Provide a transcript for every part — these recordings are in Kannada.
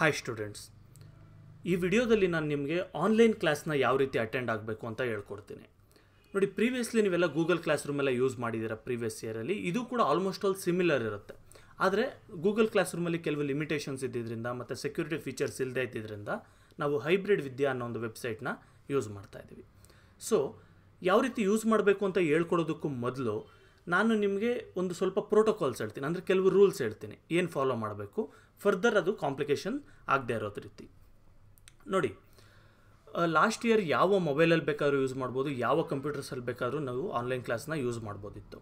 ಹಾಯ್ ಸ್ಟೂಡೆಂಟ್ಸ್ ಈ ವಿಡಿಯೋದಲ್ಲಿ ನಾನು ನಿಮಗೆ ಆನ್ಲೈನ್ ಕ್ಲಾಸ್ನ ಯಾವ ರೀತಿ ಅಟೆಂಡ್ ಆಗಬೇಕು ಅಂತ ಹೇಳ್ಕೊಡ್ತೀನಿ ನೋಡಿ ಪ್ರೀವಿಯಸ್ಲಿ ನೀವೆಲ್ಲ ಗೂಗಲ್ ಕ್ಲಾಸ್ ರೂಮೆಲ್ಲ ಯೂಸ್ ಮಾಡಿದ್ದೀರಾ ಪ್ರೀವಿಯಸ್ ಇಯರಲ್ಲಿ ಇದು ಕೂಡ ಆಲ್ಮೋಸ್ಟ್ ಆಲ್ ಸಿಮಿಲರ್ ಇರುತ್ತೆ ಆದರೆ ಗೂಗಲ್ ಕ್ಲಾಸ್ ರೂಮಲ್ಲಿ ಕೆಲವು ಲಿಮಿಟೇಷನ್ಸ್ ಇದ್ದಿದ್ದರಿಂದ ಮತ್ತು ಸೆಕ್ಯೂರಿಟಿ ಫೀಚರ್ಸ್ ಇಲ್ಲದೇ ಇದ್ದಿದ್ದರಿಂದ ನಾವು ಹೈಬ್ರಿಡ್ ವಿದ್ಯಾ ಅನ್ನೋ ಒಂದು ವೆಬ್ಸೈಟ್ನ ಯೂಸ್ ಮಾಡ್ತಾ ಇದ್ದೀವಿ ಸೊ ಯಾವ ರೀತಿ ಯೂಸ್ ಮಾಡಬೇಕು ಅಂತ ಹೇಳ್ಕೊಡೋದಕ್ಕೂ ಮೊದಲು ನಾನು ನಿಮಗೆ ಒಂದು ಸ್ವಲ್ಪ ಪ್ರೋಟೋಕಾಲ್ಸ್ ಹೇಳ್ತೀನಿ ಅಂದರೆ ಕೆಲವು ರೂಲ್ಸ್ ಹೇಳ್ತೀನಿ ಏನು ಫಾಲೋ ಮಾಡಬೇಕು ಫರ್ದರ್ ಅದು ಕಾಂಪ್ಲಿಕೇಶನ್ ಆಗದೆ ಇರೋದು ರೀತಿ ನೋಡಿ ಲಾಸ್ಟ್ ಇಯರ್ ಯಾವ ಮೊಬೈಲಲ್ಲಿ ಬೇಕಾದರೂ ಯೂಸ್ ಮಾಡ್ಬೋದು ಯಾವ ಕಂಪ್ಯೂಟರ್ಸಲ್ಲಿ ಬೇಕಾದರೂ ನಾವು ಆನ್ಲೈನ್ ಕ್ಲಾಸ್ನ ಯೂಸ್ ಮಾಡ್ಬೋದಿತ್ತು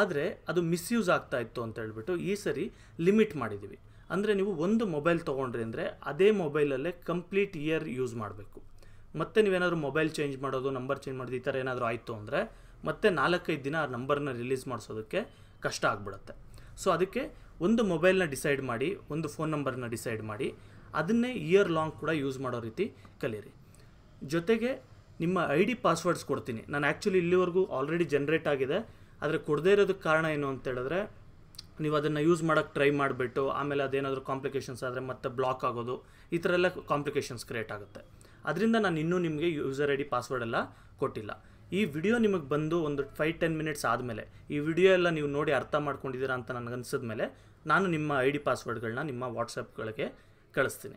ಆದರೆ ಅದು ಮಿಸ್ಯೂಸ್ ಆಗ್ತಾ ಇತ್ತು ಅಂತ ಹೇಳ್ಬಿಟ್ಟು ಈ ಸರಿ ಲಿಮಿಟ್ ಮಾಡಿದ್ದೀವಿ ಅಂದರೆ ನೀವು ಒಂದು ಮೊಬೈಲ್ ತೊಗೊಂಡ್ರಿ ಅಂದರೆ ಅದೇ ಮೊಬೈಲಲ್ಲೇ ಕಂಪ್ಲೀಟ್ ಇಯರ್ ಯೂಸ್ ಮಾಡಬೇಕು ಮತ್ತೆ ನೀವೇನಾದರೂ ಮೊಬೈಲ್ ಚೇಂಜ್ ಮಾಡೋದು ನಂಬರ್ ಚೇಂಜ್ ಮಾಡೋದು ಈ ಥರ ಏನಾದರೂ ಆಯಿತು ಅಂದರೆ ಮತ್ತೆ ನಾಲ್ಕೈದು ದಿನ ಆ ನಂಬರ್ನ ರಿಲೀಸ್ ಮಾಡಿಸೋದಕ್ಕೆ ಕಷ್ಟ ಆಗ್ಬಿಡುತ್ತೆ ಸೊ ಅದಕ್ಕೆ ಒಂದು ಮೊಬೈಲ್ನ ಡಿಸೈಡ್ ಮಾಡಿ ಒಂದು ಫೋನ್ ನಂಬರ್ನ ಡಿಸೈಡ್ ಮಾಡಿ ಅದನ್ನೇ ಇಯರ್ ಲಾಂಗ್ ಕೂಡ ಯೂಸ್ ಮಾಡೋ ರೀತಿ ಕಲಿಯಿರಿ ಜೊತೆಗೆ ನಿಮ್ಮ ಐ ಡಿ ಪಾಸ್ವರ್ಡ್ಸ್ ಕೊಡ್ತೀನಿ ನಾನು ಆ್ಯಕ್ಚುಲಿ ಇಲ್ಲಿವರೆಗೂ ಆಲ್ರೆಡಿ ಜನ್ರೇಟ್ ಆಗಿದೆ ಆದರೆ ಕೊಡದೇ ಇರೋದಕ್ಕೆ ಕಾರಣ ಏನು ಅಂತ ಹೇಳಿದ್ರೆ ನೀವು ಅದನ್ನು ಯೂಸ್ ಮಾಡೋಕ್ಕೆ ಟ್ರೈ ಮಾಡಿಬಿಟ್ಟು ಆಮೇಲೆ ಅದೇನಾದರೂ ಕಾಂಪ್ಲಿಕೇಶನ್ಸ್ ಆದರೆ ಮತ್ತೆ ಬ್ಲಾಕ್ ಆಗೋದು ಈ ಥರ ಎಲ್ಲ ಕಾಂಪ್ಲಿಕೇಶನ್ಸ್ ಕ್ರಿಯೇಟ್ ಆಗುತ್ತೆ ಅದರಿಂದ ನಾನು ಇನ್ನೂ ನಿಮಗೆ ಯೂಸರ್ ಐ ಡಿ ಪಾಸ್ವರ್ಡೆಲ್ಲ ಕೊಟ್ಟಿಲ್ಲ ಈ ವಿಡಿಯೋ ನಿಮಗೆ ಬಂದು ಒಂದು ಫೈವ್ ಟೆನ್ ಮಿನಿಟ್ಸ್ ಆದಮೇಲೆ ಈ ವಿಡಿಯೋ ಎಲ್ಲ ನೀವು ನೋಡಿ ಅರ್ಥ ಮಾಡ್ಕೊಂಡಿದ್ದೀರಾ ಅಂತ ನನಗನ್ಸಿದ ಮೇಲೆ ನಾನು ನಿಮ್ಮ ಐ ಡಿ ಪಾಸ್ವರ್ಡ್ಗಳನ್ನ ನಿಮ್ಮ ವಾಟ್ಸಪ್ಗಳಿಗೆ ಕಳಿಸ್ತೀನಿ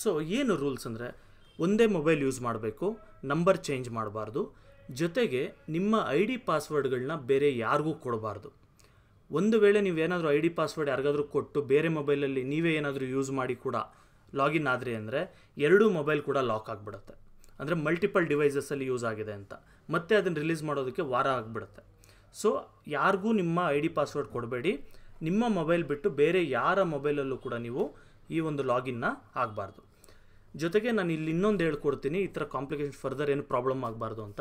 ಸೊ ಏನು ರೂಲ್ಸ್ ಅಂದರೆ ಒಂದೇ ಮೊಬೈಲ್ ಯೂಸ್ ಮಾಡಬೇಕು ನಂಬರ್ ಚೇಂಜ್ ಮಾಡಬಾರ್ದು ಜೊತೆಗೆ ನಿಮ್ಮ ಐ ಡಿ ಪಾಸ್ವರ್ಡ್ಗಳನ್ನ ಬೇರೆ ಯಾರಿಗೂ ಕೊಡಬಾರ್ದು ಒಂದು ವೇಳೆ ನೀವೇನಾದರೂ ಐ ಡಿ ಪಾಸ್ವರ್ಡ್ ಯಾರಿಗಾದರೂ ಕೊಟ್ಟು ಬೇರೆ ಮೊಬೈಲಲ್ಲಿ ನೀವೇ ಏನಾದರೂ ಯೂಸ್ ಮಾಡಿ ಕೂಡ ಲಾಗಿನ್ ಆದರೆ ಅಂದರೆ ಎರಡೂ ಮೊಬೈಲ್ ಕೂಡ ಲಾಕ್ ಆಗಿಬಿಡುತ್ತೆ ಅಂದರೆ ಮಲ್ಟಿಪಲ್ ಡಿವೈಸಸಲ್ಲಿ ಯೂಸ್ ಆಗಿದೆ ಅಂತ ಮತ್ತೆ ಅದನ್ನು ರಿಲೀಸ್ ಮಾಡೋದಕ್ಕೆ ವಾರ ಆಗಿಬಿಡುತ್ತೆ ಸೊ ಯಾರಿಗೂ ನಿಮ್ಮ ಐ ಡಿ ಪಾಸ್ವರ್ಡ್ ಕೊಡಬೇಡಿ ನಿಮ್ಮ ಮೊಬೈಲ್ ಬಿಟ್ಟು ಬೇರೆ ಯಾರ ಮೊಬೈಲಲ್ಲೂ ಕೂಡ ನೀವು ಈ ಒಂದು ಲಾಗಿನ್ನ ಆಗಬಾರ್ದು ಜೊತೆಗೆ ನಾನು ಇಲ್ಲಿ ಇನ್ನೊಂದು ಹೇಳ್ಕೊಡ್ತೀನಿ ಈ ಥರ ಕಾಂಪ್ಲಿಕೇಶನ್ ಫರ್ದರ್ ಏನು ಪ್ರಾಬ್ಲಮ್ ಆಗಬಾರ್ದು ಅಂತ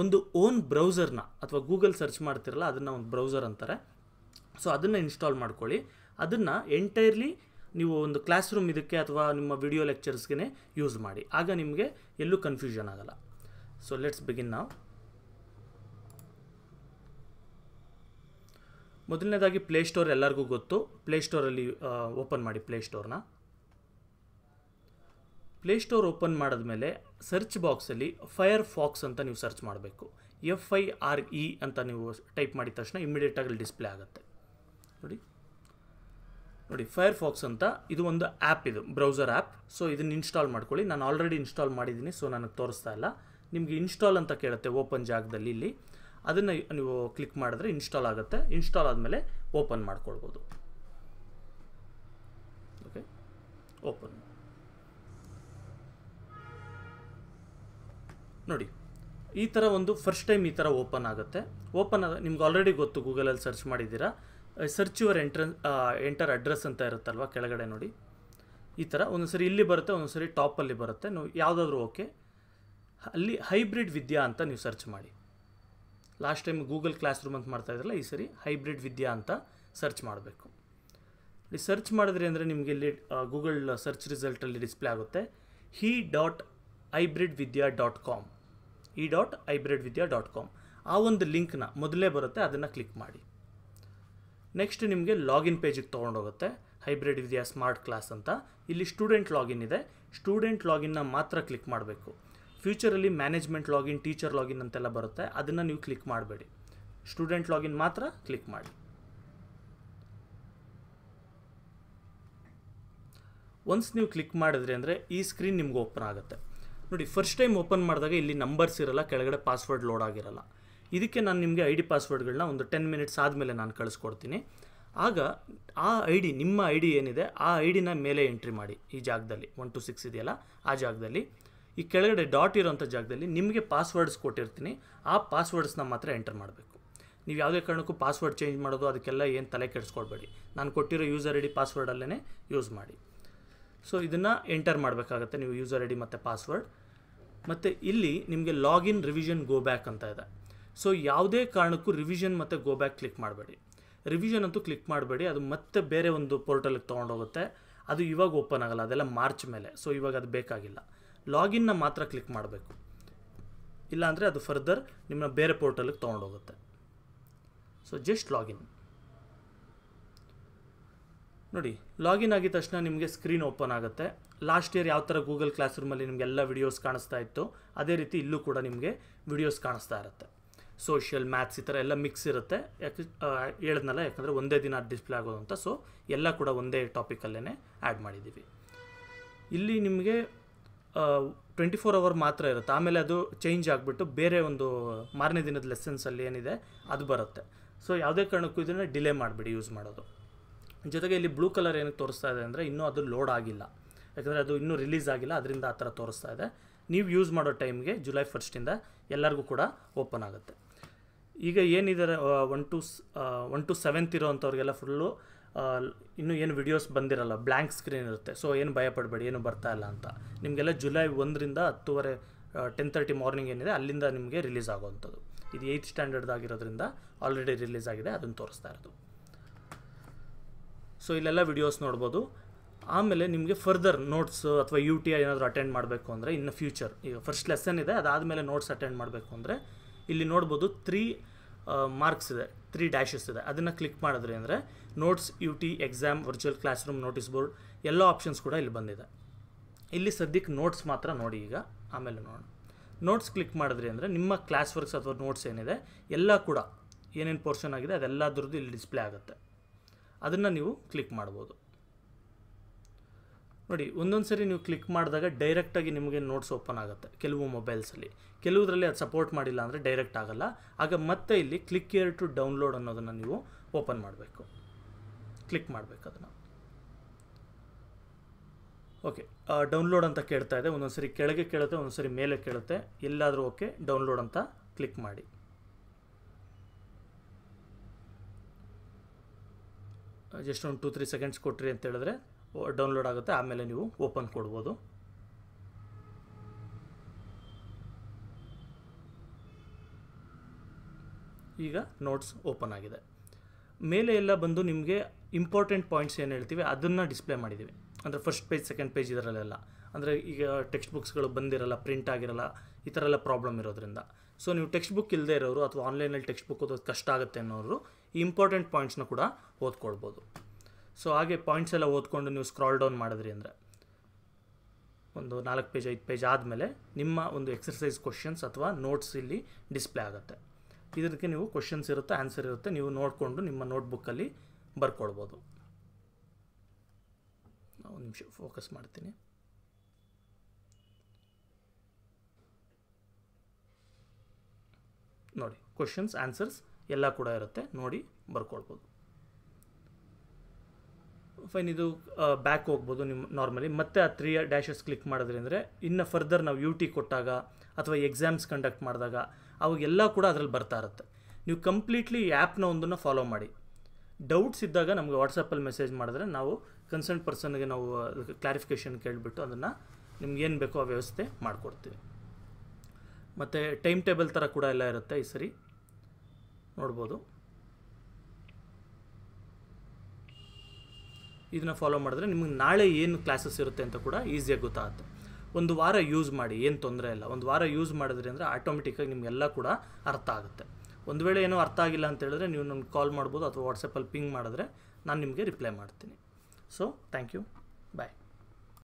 ಒಂದು ಓನ್ ಬ್ರೌಸರ್ನ ಅಥವಾ ಗೂಗಲ್ ಸರ್ಚ್ ಮಾಡ್ತಿರಲ್ಲ ಅದನ್ನು ಒಂದು ಬ್ರೌಸರ್ ಅಂತಾರೆ ಸೊ ಅದನ್ನು ಇನ್ಸ್ಟಾಲ್ ಮಾಡ್ಕೊಳ್ಳಿ ಅದನ್ನು ಎಂಟೈರ್ಲಿ ನೀವು ಒಂದು ಕ್ಲಾಸ್ ರೂಮ್ ಇದಕ್ಕೆ ಅಥವಾ ನಿಮ್ಮ ವಿಡಿಯೋ ಲೆಕ್ಚರ್ಸ್ಗೆ ಯೂಸ್ ಮಾಡಿ ಆಗ ನಿಮಗೆ ಎಲ್ಲೂ ಕನ್ಫ್ಯೂಷನ್ ಆಗಲ್ಲ ಸೊ ಲೆಟ್ಸ್ ಬಿಗಿನ್ ನಾವು ಮೊದಲನೇದಾಗಿ ಪ್ಲೇಸ್ಟೋರ್ ಎಲ್ಲರಿಗೂ ಗೊತ್ತು ಪ್ಲೇಸ್ಟೋರಲ್ಲಿ ಓಪನ್ ಮಾಡಿ ಪ್ಲೇಸ್ಟೋರ್ನ ಪ್ಲೇಸ್ಟೋರ್ ಓಪನ್ ಮಾಡಿದ್ಮೇಲೆ ಸರ್ಚ್ ಬಾಕ್ಸಲ್ಲಿ ಫೈರ್ ಫಾಕ್ಸ್ ಅಂತ ನೀವು ಸರ್ಚ್ ಮಾಡಬೇಕು ಎಫ್ ಐ ಆರ್ ಇ ಅಂತ ನೀವು ಟೈಪ್ ಮಾಡಿದ ತಕ್ಷಣ ಇಮ್ಮಿಡಿಯೇಟಾಗಿ ಡಿಸ್ಪ್ಲೇ ಆಗುತ್ತೆ ನೋಡಿ ನೋಡಿ ಫೈರ್ ಫಾಕ್ಸ್ ಅಂತ ಇದು ಒಂದು ಆ್ಯಪ್ ಇದು ಬ್ರೌಸರ್ ಆ್ಯಪ್ ಸೊ ಇದನ್ನು ಇನ್ಸ್ಟಾಲ್ ಮಾಡ್ಕೊಳ್ಳಿ ನಾನು ಆಲ್ರೆಡಿ ಇನ್ಸ್ಟಾಲ್ ಮಾಡಿದ್ದೀನಿ ಸೊ ನನಗೆ ತೋರಿಸ್ತಾ ಇಲ್ಲ ನಿಮಗೆ ಇನ್ಸ್ಟಾಲ್ ಅಂತ ಕೇಳುತ್ತೆ ಓಪನ್ ಜಾಗದಲ್ಲಿ ಇಲ್ಲಿ ಅದನ್ನು ನೀವು ಕ್ಲಿಕ್ ಮಾಡಿದ್ರೆ ಇನ್ಸ್ಟಾಲ್ ಆಗುತ್ತೆ ಇನ್ಸ್ಟಾಲ್ ಆದಮೇಲೆ ಓಪನ್ ಮಾಡ್ಕೊಳ್ಬೋದು ಓಕೆ ಓಪನ್ ನೋಡಿ ಈ ಥರ ಒಂದು ಫಸ್ಟ್ ಟೈಮ್ ಈ ಥರ ಓಪನ್ ಆಗುತ್ತೆ ಓಪನ್ ನಿಮ್ಗೆ ಆಲ್ರೆಡಿ ಗೊತ್ತು ಗೂಗಲಲ್ಲಿ ಸರ್ಚ್ ಮಾಡಿದ್ದೀರಾ ಸರ್ಚ್ ಯುವರ್ ಎಂಟ್ರನ್ ಎಂಟರ್ ಅಡ್ರೆಸ್ ಅಂತ ಇರುತ್ತಲ್ವ ಕೆಳಗಡೆ ನೋಡಿ ಈ ಥರ ಒಂದೊಂದ್ಸರಿ ಇಲ್ಲಿ ಬರುತ್ತೆ ಸರಿ ಟಾಪಲ್ಲಿ ಬರುತ್ತೆ ನೀವು ಯಾವುದಾದ್ರೂ ಓಕೆ ಅಲ್ಲಿ ಹೈಬ್ರಿಡ್ ವಿದ್ಯಾ ಅಂತ ನೀವು ಸರ್ಚ್ ಮಾಡಿ last time Google classroom ಅಂತ ಮಾಡ್ತಾಯಿದ್ರಲ್ಲ ಈ ಸರಿ ಹೈಬ್ರಿಡ್ ವಿದ್ಯಾ ಅಂತ ಸರ್ಚ್ ಮಾಡಬೇಕು ಇಲ್ಲಿ ಸರ್ಚ್ ಮಾಡಿದ್ರಿ ಅಂದರೆ ನಿಮಗೆ ಇಲ್ಲಿ ಗೂಗಲ್ ಸರ್ಚ್ ರಿಸಲ್ಟಲ್ಲಿ ಡಿಸ್ಪ್ಲೇ ಆಗುತ್ತೆ ಹಿ dot hybrid Vidya dot com ಈ dot hybrid Vidya dot com ಆ ಒಂದು ಲಿಂಕ್ನ ಮೊದಲೇ ಬರುತ್ತೆ ಅದನ್ನು ಕ್ಲಿಕ್ ಮಾಡಿ ನೆಕ್ಸ್ಟ್ ನಿಮಗೆ ಲಾಗಿನ್ ಪೇಜಿಗೆ ತೊಗೊಂಡೋಗುತ್ತೆ ಹೈಬ್ರಿಡ್ ಇದೆಯಾ ಸ್ಮಾರ್ಟ್ ಕ್ಲಾಸ್ ಅಂತ ಇಲ್ಲಿ ಸ್ಟೂಡೆಂಟ್ ಲಾಗಿನ್ ಇದೆ ಸ್ಟೂಡೆಂಟ್ ಲಾಗಿನ್ನ ಮಾತ್ರ ಕ್ಲಿಕ್ ಮಾಡಬೇಕು ಫ್ಯೂಚರಲ್ಲಿ ಮ್ಯಾನೇಜ್ಮೆಂಟ್ ಲಾಗಿನ್ ಟೀಚರ್ ಲಾಗಿನ್ ಅಂತೆಲ್ಲ ಬರುತ್ತೆ ಅದನ್ನು ನೀವು ಕ್ಲಿಕ್ ಮಾಡಬೇಡಿ ಸ್ಟೂಡೆಂಟ್ ಲಾಗಿನ್ ಮಾತ್ರ ಕ್ಲಿಕ್ ಮಾಡಿ ಒನ್ಸ್ ನೀವು ಕ್ಲಿಕ್ ಮಾಡಿದ್ರಿ ಅಂದರೆ ಈ ಸ್ಕ್ರೀನ್ ನಿಮ್ಗೆ ಓಪನ್ ಆಗುತ್ತೆ ನೋಡಿ ಫಸ್ಟ್ ಟೈಮ್ ಓಪನ್ ಮಾಡಿದಾಗ ಇಲ್ಲಿ ನಂಬರ್ಸ್ ಇರಲ್ಲ ಕೆಳಗಡೆ ಪಾಸ್ವರ್ಡ್ ಲೋಡ್ ಆಗಿರಲ್ಲ ಇದಕ್ಕೆ ನಾನು ನಿಮಗೆ ಐ ಡಿ ಪಾಸ್ವರ್ಡ್ಗಳನ್ನ ಒಂದು ಟೆನ್ ಮಿನಿಟ್ಸ್ ಆದಮೇಲೆ ನಾನು ಕಳಿಸ್ಕೊಡ್ತೀನಿ ಆಗ ಆ ಐ ಡಿ ನಿಮ್ಮ ಐ ಡಿ ಏನಿದೆ ಆ ಐ ಡಿನ ಮೇಲೆ ಎಂಟ್ರಿ ಮಾಡಿ ಈ ಜಾಗದಲ್ಲಿ ಒನ್ ಟು ಸಿಕ್ಸ್ ಇದೆಯಲ್ಲ ಆ ಜಾಗದಲ್ಲಿ ಈ ಕೆಳಗಡೆ ಡಾಟ್ ಇರೋಂಥ ಜಾಗದಲ್ಲಿ ನಿಮಗೆ ಪಾಸ್ವರ್ಡ್ಸ್ ಕೊಟ್ಟಿರ್ತೀನಿ ಆ ಪಾಸ್ವರ್ಡ್ಸ್ನ ಮಾತ್ರ ಎಂಟರ್ ಮಾಡಬೇಕು ನೀವು ಯಾವುದೇ ಕಾರಣಕ್ಕೂ ಪಾಸ್ವರ್ಡ್ ಚೇಂಜ್ ಮಾಡೋದು ಅದಕ್ಕೆಲ್ಲ ಏನು ತಲೆ ಕೆಡಿಸ್ಕೊಳ್ಬೇಡಿ ನಾನು ಕೊಟ್ಟಿರೋ ಯೂಸರ್ ಐ ಡಿ ಪಾಸ್ವರ್ಡಲ್ಲೇ ಯೂಸ್ ಮಾಡಿ ಸೊ ಇದನ್ನು ಎಂಟರ್ ಮಾಡಬೇಕಾಗತ್ತೆ ನೀವು ಯೂಸರ್ ಐ ಡಿ ಮತ್ತು ಪಾಸ್ವರ್ಡ್ ಮತ್ತು ಇಲ್ಲಿ ನಿಮಗೆ ಲಾಗಿನ್ ರಿವಿಷನ್ ಗೋ ಬ್ಯಾಕ್ ಅಂತ ಇದೆ ಸೊ ಯಾವುದೇ ಕಾರಣಕ್ಕೂ ರಿವಿಷನ್ ಮತ್ತು ಗೋ ಬ್ಯಾಕ್ ಕ್ಲಿಕ್ ಮಾಡಬೇಡಿ ರಿವಿಷನ್ ಅಂತೂ ಕ್ಲಿಕ್ ಮಾಡಬೇಡಿ ಅದು ಮತ್ತೆ ಬೇರೆ ಒಂದು ಪೋರ್ಟಲ್ಗೆ ತೊಗೊಂಡೋಗುತ್ತೆ ಅದು ಇವಾಗ ಓಪನ್ ಆಗೋಲ್ಲ ಅದೆಲ್ಲ ಮಾರ್ಚ್ ಮೇಲೆ ಸೊ ಇವಾಗ ಅದು ಬೇಕಾಗಿಲ್ಲ ಲಾಗಿನ್ನ ಮಾತ್ರ ಕ್ಲಿಕ್ ಮಾಡಬೇಕು ಇಲ್ಲಾಂದರೆ ಅದು ಫರ್ದರ್ ನಿಮ್ಮ ಬೇರೆ ಪೋರ್ಟಲ್ಗೆ ತೊಗೊಂಡೋಗುತ್ತೆ ಸೊ ಜಸ್ಟ್ ಲಾಗಿನ್ ನೋಡಿ ಲಾಗಿನ್ ಆಗಿದ ತಕ್ಷಣ ನಿಮಗೆ ಸ್ಕ್ರೀನ್ ಓಪನ್ ಆಗುತ್ತೆ ಲಾಸ್ಟ್ ಇಯರ್ ಯಾವ ಥರ ಗೂಗಲ್ ಕ್ಲಾಸ್ ರೂಮಲ್ಲಿ ನಿಮಗೆಲ್ಲ ವಿಡಿಯೋಸ್ ಕಾಣಿಸ್ತಾ ಇತ್ತು ಅದೇ ರೀತಿ ಇಲ್ಲೂ ಕೂಡ ನಿಮಗೆ ವಿಡಿಯೋಸ್ ಕಾಣಿಸ್ತಾ ಇರುತ್ತೆ ಸೋಷಿಯಲ್ ಮ್ಯಾಥ್ಸ್ ಈ ಥರ ಎಲ್ಲ ಮಿಕ್ಸ್ ಇರುತ್ತೆ ಯಾಕೆ ಹೇಳಿದ್ನಲ್ಲ ಯಾಕಂದರೆ ಒಂದೇ ದಿನ ಡಿಸ್ಪ್ಲೇ ಆಗೋದು ಅಂತ ಸೊ ಎಲ್ಲ ಕೂಡ ಒಂದೇ ಟಾಪಿಕಲ್ಲೇ ಆ್ಯಡ್ ಮಾಡಿದ್ದೀವಿ ಇಲ್ಲಿ ನಿಮಗೆ ಟ್ವೆಂಟಿ ಫೋರ್ ಅವರ್ ಮಾತ್ರ ಇರುತ್ತೆ ಆಮೇಲೆ ಅದು ಚೇಂಜ್ ಆಗಿಬಿಟ್ಟು ಬೇರೆ ಒಂದು ಮಾರನೇ ದಿನದ ಲೆಸನ್ಸಲ್ಲಿ ಏನಿದೆ ಅದು ಬರುತ್ತೆ ಸೊ ಯಾವುದೇ ಕಾರಣಕ್ಕೂ ಇದನ್ನು ಡಿಲೇ ಮಾಡಿಬಿಡಿ ಯೂಸ್ ಮಾಡೋದು ಜೊತೆಗೆ ಇಲ್ಲಿ ಬ್ಲೂ ಕಲರ್ ಏನಕ್ಕೆ ತೋರಿಸ್ತಾ ಇದೆ ಅಂದರೆ ಇನ್ನೂ ಅದು ಲೋಡ್ ಆಗಿಲ್ಲ ಯಾಕಂದರೆ ಅದು ಇನ್ನೂ ರಿಲೀಸ್ ಆಗಿಲ್ಲ ಅದರಿಂದ ಆ ಥರ ತೋರಿಸ್ತಾ ಇದೆ ನೀವು ಯೂಸ್ ಮಾಡೋ ಟೈಮ್ಗೆ ಜುಲೈ ಫಸ್ಟಿಂದ ಎಲ್ಲರಿಗೂ ಕೂಡ ಓಪನ್ ಆಗುತ್ತೆ ಈಗ ಏನಿದ್ದಾರೆ one two one two seventh ಇರೋ ಅಂಥವ್ರಿಗೆಲ್ಲ ಫುಲ್ಲು ಇನ್ನೂ ಏನು ವಿಡಿಯೋಸ್ ಬಂದಿರಲ್ಲ ಬ್ಲ್ಯಾಂಕ್ ಸ್ಕ್ರೀನ್ ಇರುತ್ತೆ ಸೊ ಏನು ಭಯಪಡಬೇಡಿ ಏನು ಬರ್ತಾ ಇಲ್ಲ ಅಂತ ನಿಮಗೆಲ್ಲ ಜುಲೈ ಒಂದರಿಂದ ಹತ್ತುವರೆ ಟೆನ್ ತರ್ಟಿ ಮಾರ್ನಿಂಗ್ ಏನಿದೆ ಅಲ್ಲಿಂದ ನಿಮಗೆ ರಿಲೀಸ್ ಆಗೋವಂಥದ್ದು ಇದು ಏಯ್ತ್ ಸ್ಟ್ಯಾಂಡರ್ಡ್ದಾಗಿರೋದ್ರಿಂದ ಆಲ್ರೆಡಿ ರಿಲೀಸ್ ಆಗಿದೆ ಅದನ್ನು ತೋರಿಸ್ತಾ ಇರೋದು ಸೊ ಇಲ್ಲೆಲ್ಲ ವಿಡಿಯೋಸ್ ನೋಡ್ಬೋದು ಆಮೇಲೆ ನಿಮಗೆ ಫರ್ದರ್ ನೋಟ್ಸ್ ಅಥವಾ ಯು ಟಿ ಐ ಏನಾದರೂ ಅಟೆಂಡ್ ಮಾಡಬೇಕು ಅಂದರೆ ಇನ್ನು ಫ್ಯೂಚರ್ ಈಗ ಫಸ್ಟ್ ಲೆಸನ್ ಇದೆ ಅದಾದಮೇಲೆ ನೋಟ್ಸ್ ಅಟೆಂಡ್ ಮಾಡಬೇಕು ಅಂದರೆ ಇಲ್ಲಿ ನೋಡ್ಬೋದು ತ್ರೀ ಮಾರ್ಕ್ಸ್ ಇದೆ ತ್ರೀ ಡ್ಯಾಶಸ್ ಇದೆ ಅದನ್ನು ಕ್ಲಿಕ್ ಮಾಡಿದ್ರಿ ಅಂದರೆ notes U T exam virtual classroom notice board ಎಲ್ಲ ಆಪ್ಷನ್ಸ್ ಕೂಡ ಇಲ್ಲಿ ಬಂದಿದೆ ಇಲ್ಲಿ ಸದ್ಯಕ್ಕೆ ನೋಟ್ಸ್ ಮಾತ್ರ ನೋಡಿ ಈಗ ಆಮೇಲೆ ನೋಡೋಣ ನೋಟ್ಸ್ ಕ್ಲಿಕ್ ಮಾಡಿದ್ರಿ ಅಂದರೆ ನಿಮ್ಮ ಕ್ಲಾಸ್ ವರ್ಕ್ಸ್ ಅಥವಾ ನೋಟ್ಸ್ ಏನಿದೆ ಎಲ್ಲ ಕೂಡ ಏನೇನು ಪೋರ್ಷನ್ ಆಗಿದೆ ಅದೆಲ್ಲದ್ರದ್ದು ಇಲ್ಲಿ ಡಿಸ್ಪ್ಲೇ ಆಗುತ್ತೆ ಅದನ್ನು ನೀವು ಕ್ಲಿಕ್ ಮಾಡ್ಬೋದು ನೋಡಿ ಒಂದೊಂದು ಸರಿ ನೀವು ಕ್ಲಿಕ್ ಮಾಡಿದಾಗ ಡೈರೆಕ್ಟಾಗಿ ನಿಮಗೆ ನೋಟ್ಸ್ ಓಪನ್ ಆಗುತ್ತೆ ಕೆಲವು ಮೊಬೈಲ್ಸಲ್ಲಿ ಕೆಲವುದರಲ್ಲಿ ಅದು ಸಪೋರ್ಟ್ ಮಾಡಿಲ್ಲ ಅಂದರೆ ಡೈರೆಕ್ಟ್ ಆಗಲ್ಲ ಆಗ ಮತ್ತೆ ಇಲ್ಲಿ ಕ್ಲಿಕ್ ಕೇರ್ ಟು ಡೌನ್ಲೋಡ್ ಅನ್ನೋದನ್ನು ನೀವು ಓಪನ್ ಮಾಡಬೇಕು ಕ್ಲಿಕ್ ಮಾಡಬೇಕು ಅದನ್ನು ಓಕೆ ಡೌನ್ಲೋಡ್ ಅಂತ ಕೇಳ್ತಾ ಇದೆ ಒಂದೊಂದು ಸರಿ ಕೆಳಗೆ ಕೇಳುತ್ತೆ ಒಂದೊಂದು ಸರಿ ಮೇಲೆ ಕೇಳುತ್ತೆ ಎಲ್ಲಾದರೂ ಓಕೆ ಡೌನ್ಲೋಡ್ ಅಂತ ಕ್ಲಿಕ್ ಮಾಡಿ ಜಸ್ಟ್ ಒಂದು ಟೂ ತ್ರೀ ಸೆಕೆಂಡ್ಸ್ ಕೊಟ್ರಿ ಅಂತ ಹೇಳಿದ್ರೆ ಡೌನ್ಲೋಡ್ ಆಗುತ್ತೆ ಆಮೇಲೆ ನೀವು ಓಪನ್ ಕೊಡ್ಬೋದು ಈಗ ನೋಟ್ಸ್ ಓಪನ್ ಆಗಿದೆ ಮೇಲೆ ಎಲ್ಲ ಬಂದು ನಿಮಗೆ ಇಂಪಾರ್ಟೆಂಟ್ ಪಾಯಿಂಟ್ಸ್ ಏನು ಹೇಳ್ತೀವಿ ಅದನ್ನು ಡಿಸ್ಪ್ಲೇ ಮಾಡಿದ್ದೀವಿ ಅಂದರೆ ಫಸ್ಟ್ ಪೇಜ್ ಸೆಕೆಂಡ್ ಪೇಜ್ ಇದರಲ್ಲೆಲ್ಲ ಅಂದರೆ ಈಗ ಟೆಕ್ಸ್ಟ್ ಬುಕ್ಸ್ಗಳು ಬಂದಿರಲ್ಲ ಪ್ರಿಂಟ್ ಆಗಿರಲ್ಲ ಈ ಥರ ಎಲ್ಲ ಪ್ರಾಬ್ಲಮ್ ಇರೋದ್ರಿಂದ ಸೊ ನೀವು ಟೆಕ್ಸ್ಟ್ ಬುಕ್ ಇಲ್ಲದೆ ಇರೋರು ಅಥವಾ ಆನ್ಲೈನಲ್ಲಿ ಟೆಕ್ಸ್ಟ್ ಬುಕ್ ಓದೋದು ಕಷ್ಟ ಆಗುತ್ತೆ ಅನ್ನೋರು ಇಂಪಾರ್ಟೆಂಟ್ ಪಾಯಿಂಟ್ಸ್ನ ಕೂಡ ಓದ್ಕೊಳ್ಬೋದು ಸೊ ಹಾಗೆ ಪಾಯಿಂಟ್ಸ್ ಎಲ್ಲ ಓದ್ಕೊಂಡು ನೀವು ಸ್ಕ್ರಾಲ್ ಡೌನ್ ಮಾಡಿದ್ರಿ ಅಂದರೆ ಒಂದು ನಾಲ್ಕು ಪೇಜ್ ಐದು ಪೇಜ್ ಆದಮೇಲೆ ನಿಮ್ಮ ಒಂದು ಎಕ್ಸರ್ಸೈಸ್ ಕ್ವಶನ್ಸ್ ಅಥವಾ ನೋಟ್ಸ್ ಇಲ್ಲಿ ಡಿಸ್ಪ್ಲೇ ಆಗುತ್ತೆ ಇದಕ್ಕೆ ನೀವು ಕ್ವಶನ್ಸ್ ಇರುತ್ತೆ ಆನ್ಸರ್ ಇರುತ್ತೆ ನೀವು ನೋಡಿಕೊಂಡು ನಿಮ್ಮ ನೋಟ್ಬುಕ್ಕಲ್ಲಿ ಬರ್ಕೊಳ್ಬೋದು ಒಂದು ನಿಮಿಷ ಫೋಕಸ್ ಮಾಡ್ತೀನಿ ನೋಡಿ ಕ್ವಶನ್ಸ್ ಆನ್ಸರ್ಸ್ ಎಲ್ಲ ಕೂಡ ಇರುತ್ತೆ ನೋಡಿ ಬರ್ಕೊಳ್ಬೋದು ಫೈನ್ ಇದು ಬ್ಯಾಕ್ ಹೋಗ್ಬೋದು ನಿಮ್ಮ ನಾರ್ಮಲಿ ಮತ್ತೆ ಆ ತ್ರೀ ಡ್ಯಾಶಸ್ ಕ್ಲಿಕ್ ಮಾಡಿದ್ರಿಂದ ಇನ್ನು ಫರ್ದರ್ ನಾವು ಯು ಟಿ ಕೊಟ್ಟಾಗ ಅಥವಾ ಎಕ್ಸಾಮ್ಸ್ ಕಂಡಕ್ಟ್ ಮಾಡಿದಾಗ ಅವಾಗೆಲ್ಲ ಕೂಡ ಅದರಲ್ಲಿ ಬರ್ತಾ ಇರುತ್ತೆ ನೀವು ಕಂಪ್ಲೀಟ್ಲಿ ಆ್ಯಪ್ನ ಒಂದನ್ನು ಫಾಲೋ ಮಾಡಿ ಡೌಟ್ಸ್ ಇದ್ದಾಗ ನಮಗೆ ವಾಟ್ಸಪ್ಪಲ್ಲಿ ಮೆಸೇಜ್ ಮಾಡಿದ್ರೆ ನಾವು ಕನ್ಸರ್ನ್ ಪರ್ಸನ್ಗೆ ನಾವು ಕ್ಲಾರಿಫಿಕೇಷನ್ ಕೇಳಿಬಿಟ್ಟು ಅದನ್ನು ನಿಮ್ಗೆ ಏನು ಬೇಕೋ ಆ ವ್ಯವಸ್ಥೆ ಮಾಡಿಕೊಡ್ತೀವಿ ಮತ್ತು ಟೈಮ್ ಟೇಬಲ್ ಥರ ಕೂಡ ಎಲ್ಲ ಇರುತ್ತೆ ಈ ಸರಿ ನೋಡ್ಬೋದು ಇದನ್ನ ಫಾಲೋ ಮಾಡಿದ್ರೆ ನಿಮಗೆ ನಾಳೆ ಏನು ಕ್ಲಾಸಸ್ ಇರುತ್ತೆ ಅಂತ ಕೂಡ ಈಸಿಯಾಗಿ ಗೊತ್ತಾಗುತ್ತೆ ಒಂದು ವಾರ ಯೂಸ್ ಮಾಡಿ ಏನು ತೊಂದರೆ ಇಲ್ಲ ಒಂದು ವಾರ ಯೂಸ್ ಮಾಡಿದ್ರಿ ಅಂದರೆ ಆಟೋಮೆಟಿಕ್ಕಾಗಿ ನಿಮಗೆಲ್ಲ ಕೂಡ ಅರ್ಥ ಆಗುತ್ತೆ ಒಂದು ವೇಳೆ ಏನೂ ಅರ್ಥ ಆಗಿಲ್ಲ ಅಂತ ಹೇಳಿದ್ರೆ ನೀವು ನನಗೆ ಕಾಲ್ ಮಾಡ್ಬೋದು ಅಥವಾ ವಾಟ್ಸಪ್ಪಲ್ಲಿ ಪಿಂಗ್ ಮಾಡಿದ್ರೆ ನಾನು ನಿಮಗೆ ರಿಪ್ಲೈ ಮಾಡ್ತೀನಿ ಸೊ ಥ್ಯಾಂಕ್ ಯು ಬಾಯ್